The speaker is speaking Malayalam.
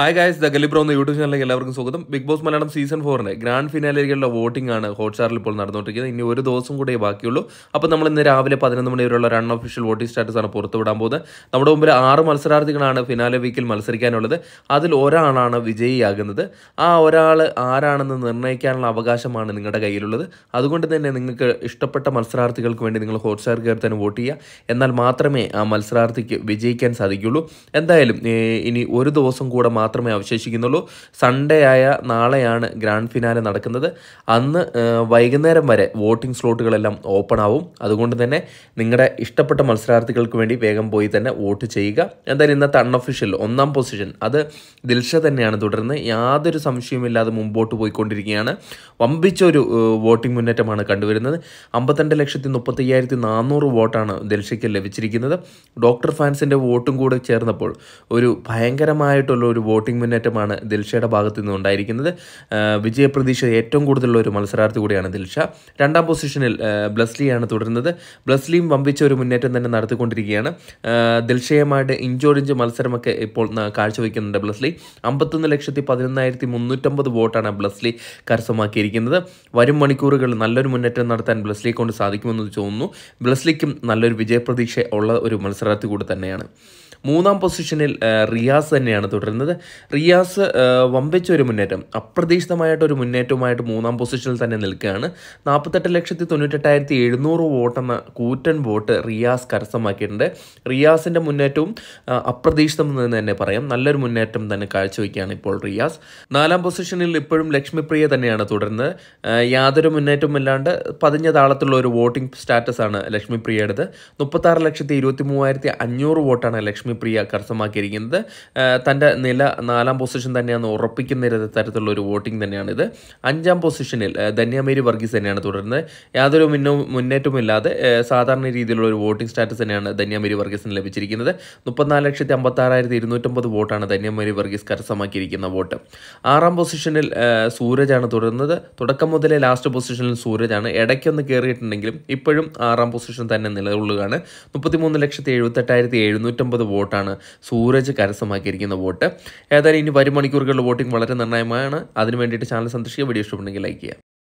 ഹായ് ഗായ്സ് ദ ഗലിബ്രോ എന്ന യൂട്യൂബ് ചാനലിലേക്ക് എല്ലാവർക്കും സ്വാഗതം ബിഗ് ബോസ് മലയാളം സീസൺ ഫോറിൻ്റെ ഗ്രാൻഡ് ഫിനാലിലേക്കുള്ള വോട്ടിംഗ് ആണ് ഹോട്ട്സ്റ്റാറിൽ ഇപ്പോൾ നടന്നുകൊണ്ടിരിക്കുന്നത് ഇനി ഒരു ദിവസം കൂടെ ബാക്കിയുള്ളൂ അപ്പോൾ നമ്മൾ ഇന്ന് രാവിലെ പതിനൊന്ന് മണിവരെയുള്ള റൺ ഒഫീഷ്യൽ വോട്ടിംഗ് സ്റ്റാറ്റസ് ആണ് പുറത്തുവിടാൻ പോകുന്നത് നമ്മുടെ മുമ്പിൽ ആറ് മത്സരാർത്ഥികളാണ് ഫിനാലെ വീക്കിൽ മത്സരിക്കാനുള്ളത് അതിൽ ഒരാളാണ് വിജയിയാകുന്നത് ആ ഒരാൾ ആരാണെന്ന് നിർണ്ണയിക്കാനുള്ള അവകാശമാണ് നിങ്ങളുടെ കയ്യിലുള്ളത് അതുകൊണ്ട് തന്നെ നിങ്ങൾക്ക് ഇഷ്ടപ്പെട്ട മത്സരാർത്ഥികൾക്ക് വേണ്ടി നിങ്ങൾ ഹോട്ട്സ്റ്റാർ കയറി തന്നെ വോട്ട് ചെയ്യുക എന്നാൽ മാത്രമേ ആ മത്സരാർത്ഥിക്ക് വിജയിക്കാൻ സാധിക്കുകയുള്ളൂ എന്തായാലും ഇനി ഒരു ദിവസം കൂടെ മാത്രമേ അവശേഷിക്കുന്നുള്ളൂ സൺഡേ ആയ നാളെയാണ് ഗ്രാൻഡ് ഫിനാലെ നടക്കുന്നത് അന്ന് വൈകുന്നേരം വരെ വോട്ടിംഗ് സ്ലോട്ടുകളെല്ലാം ഓപ്പൺ ആവും അതുകൊണ്ട് തന്നെ നിങ്ങളുടെ ഇഷ്ടപ്പെട്ട മത്സരാർത്ഥികൾക്ക് വേണ്ടി വേഗം പോയി തന്നെ വോട്ട് ചെയ്യുക എന്തായാലും ഇന്നത്തെ അൺഒഫീഷ്യൽ ഒന്നാം പൊസിഷൻ അത് ദിൽഷ തന്നെയാണ് തുടർന്ന് യാതൊരു സംശയവുമില്ലാതെ മുമ്പോട്ട് പോയിക്കൊണ്ടിരിക്കുകയാണ് വമ്പിച്ചൊരു വോട്ടിംഗ് മുന്നേറ്റമാണ് കണ്ടുവരുന്നത് അമ്പത്തിരണ്ട് ലക്ഷത്തി മുപ്പത്തയ്യായിരത്തി നാനൂറ് വോട്ടാണ് ദിൽഷയ്ക്ക് ലഭിച്ചിരിക്കുന്നത് ഡോക്ടർ ഫാൻസിൻ്റെ വോട്ടും കൂടെ ചേർന്നപ്പോൾ ഒരു ഭയങ്കരമായിട്ടുള്ള ഒരു വോട്ടിംഗ് മുന്നേറ്റമാണ് ദിൽഷയുടെ ഭാഗത്തു ഉണ്ടായിരിക്കുന്നത് വിജയപ്രതീക്ഷ ഏറ്റവും കൂടുതലുള്ള ഒരു മത്സരാർത്ഥി കൂടിയാണ് ദിൽഷ രണ്ടാം പൊസിഷനിൽ ബ്ലസ്ലിയാണ് തുടരുന്നത് ബ്ലസ്ലിയും വമ്പിച്ച ഒരു മുന്നേറ്റം തന്നെ നടത്തിക്കൊണ്ടിരിക്കുകയാണ് ദിൽഷയുമായിട്ട് ഇഞ്ചോടിഞ്ച് മത്സരമൊക്കെ ഇപ്പോൾ കാഴ്ചവെക്കുന്നുണ്ട് ബ്ലസ്ലി അമ്പത്തൊന്ന് ലക്ഷത്തി പതിനൊന്നായിരത്തി മുന്നൂറ്റമ്പത് വോട്ടാണ് ബ്ലസ്ലി കരസ്ഥമാക്കിയിരിക്കുന്നത് വരും മണിക്കൂറുകളിൽ നല്ലൊരു മുന്നേറ്റം നടത്താൻ ബ്ലസ്ലിയെ കൊണ്ട് സാധിക്കുമെന്ന് തോന്നുന്നു ബ്ലസ്ലിക്കും നല്ലൊരു വിജയപ്രതീക്ഷ ഉള്ള ഒരു മത്സരാർത്ഥി കൂടെ തന്നെയാണ് മൂന്നാം പൊസിഷനിൽ റിയാസ് തന്നെയാണ് തുടരുന്നത് റിയാസ് വമ്പിച്ച ഒരു മുന്നേറ്റം അപ്രതീക്ഷിതമായിട്ടൊരു മുന്നേറ്റവുമായിട്ട് മൂന്നാം പൊസിഷനിൽ തന്നെ നിൽക്കുകയാണ് നാൽപ്പത്തെട്ട് ലക്ഷത്തി തൊണ്ണൂറ്റെട്ടായിരത്തി എഴുന്നൂറ് വോട്ടെന്ന കൂറ്റൻ വോട്ട് റിയാസ് കരസ്ഥമാക്കിയിട്ടുണ്ട് റിയാസിൻ്റെ മുന്നേറ്റവും അപ്രതീക്ഷിതം എന്ന് തന്നെ പറയാം നല്ലൊരു മുന്നേറ്റം തന്നെ കാഴ്ചവെക്കുകയാണ് ഇപ്പോൾ റിയാസ് നാലാം പൊസിഷനിൽ ഇപ്പോഴും ലക്ഷ്മിപ്രിയ തന്നെയാണ് തുടരുന്നത് യാതൊരു മുന്നേറ്റവും ഇല്ലാണ്ട് പതിഞ്ഞ താളത്തുള്ള ഒരു വോട്ടിംഗ് സ്റ്റാറ്റസാണ് ലക്ഷ്മിപ്രിയയുടേത് മുപ്പത്താറ് ലക്ഷത്തി ഇരുപത്തി മൂവായിരത്തി അഞ്ഞൂറ് വോട്ടാണ് ലക്ഷ്മി ലക്ഷ്മി പ്രിയ കരസ്ഥമാക്കിയിരിക്കുന്നത് തൻ്റെ നില നാലാം പൊസിഷൻ തന്നെയാണ് ഉറപ്പിക്കുന്ന തരത്തിലുള്ള ഒരു വോട്ടിംഗ് തന്നെയാണിത് അഞ്ചാം പൊസിഷനിൽ ധന്യാമേരി വർഗീസ് തന്നെയാണ് തുടരുന്നത് യാതൊരു മുന്നോ മുന്നേറ്റമില്ലാതെ സാധാരണ രീതിയിലുള്ള ഒരു വോട്ടിംഗ് സ്റ്റാറ്റസ് തന്നെയാണ് ധന്യാമേരി വർഗീസിന് ലഭിച്ചിരിക്കുന്നത് മുപ്പത്തിനാല് ലക്ഷത്തി അമ്പത്താറായിരത്തി ഇരുന്നൂറ്റമ്പത് വോട്ടാണ് ധന്യാമേരി വർഗീസ് കരസ്ഥമാക്കിയിരിക്കുന്ന വോട്ട് ആറാം പൊസിഷനിൽ സൂരജാണ് തുടരുന്നത് തുടക്കം മുതലേ ലാസ്റ്റ് പൊസിഷനിൽ സൂരജാണ് ഇടയ്ക്കൊന്ന് കയറിയിട്ടുണ്ടെങ്കിലും ഇപ്പോഴും ആറാം പൊസിഷൻ തന്നെ നിലകൊള്ളുകയാണ് മുപ്പത്തിമൂന്ന് ലക്ഷത്തി എഴുപത്തെട്ടായിരത്തി എഴുന്നൂറ്റമ്പത് വോട്ട് വോട്ടാണ് സൂരജ് കരസ്ഥമാക്കിയിരിക്കുന്ന വോട്ട് ഏതായാലും ഇനി വരും മണിക്കൂറുകളിൽ വോട്ടിംഗ് വളരെ നിർണായകമാണ് അതിനു വേണ്ടിയിട്ട് ചാനൽ സന്ദർശിക്കുക വീഡിയോ ഇഷ്ടപ്പെടുന്നെങ്കിൽ ലൈക്ക് ചെയ്യുക